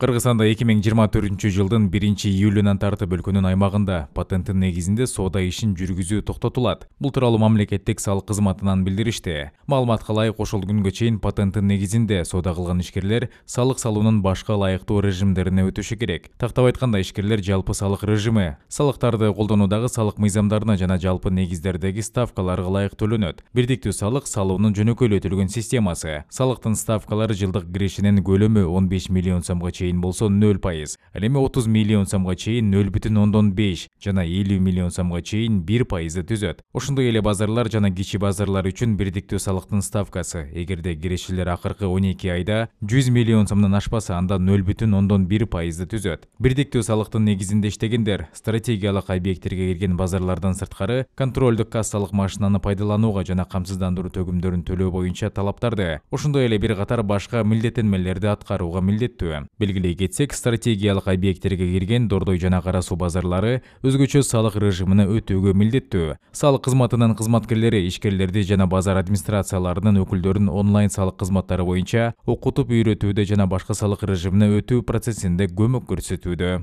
кыргызстанда 2024 миң жыйырма төртүнчү жылдын биринчи июлунан тартып өлкөнүн аймагында патенттин негизинде соода ишин жүргүзүү токтотулат бул тууралуу мамлекеттик салык кызматынан билдиришти маалыматка ылайык ошол күнгө чейин патенттин негизинде соода кылган ишкерлер салык салуунун башка ылайыктуу режимдерине өтүшү керек тактап айтканда ишкерлер жалпы салык режими салыктарды колдонуудагы салык мыйзамдарына жана жалпы негиздердеги ставкаларга ылайык төлөнөт бирдиктүү салык салуунун жөнөкөйлөтүлгөн системасы салыктын ставкалары жылдык кирешенин көлөмү 15 миллион сомго чейин дейін болса 0 пайыз ал эми отуз миллион сомго чейин нөл бүтүн ондон беш жана элүү миллион сомго чейин бир пайызды түзөт ошондой эле базарлар жана кичи базарлар үчүн бирдиктүү салыктын ставкасы эгерде кирешилер акыркы он эки айда жүз миллион сомдон ашпаса анда нөл бүтүн ондон бир пайызды түзөт бирдиктүү салыктын негизинде иштегендер стратегиялык объекттерге кирген базарлардан сырткары контролдук кассалык машинаны пайдаланууга жана камсыздандыруу төгүмдөрүн төлөө боюнча талаптарды ошондой эле бир катар башка милдеттенмелерди аткарууга милдеттүү белгилүү белгілей кетсек стратегиялық объекттерге келген дордой жана қарасу базарлары өзгөчө салық режимине өтүүгө милдеттүү салық кызматынын кызматкерлери ишкерлерди жана базар администрацияларынын өкүлдөрүн онлайн салық кызматтары боюнча окутуп үйрөтүүдө жана башка салық режимине өтүү процессинде көмөк көрсөтүүдө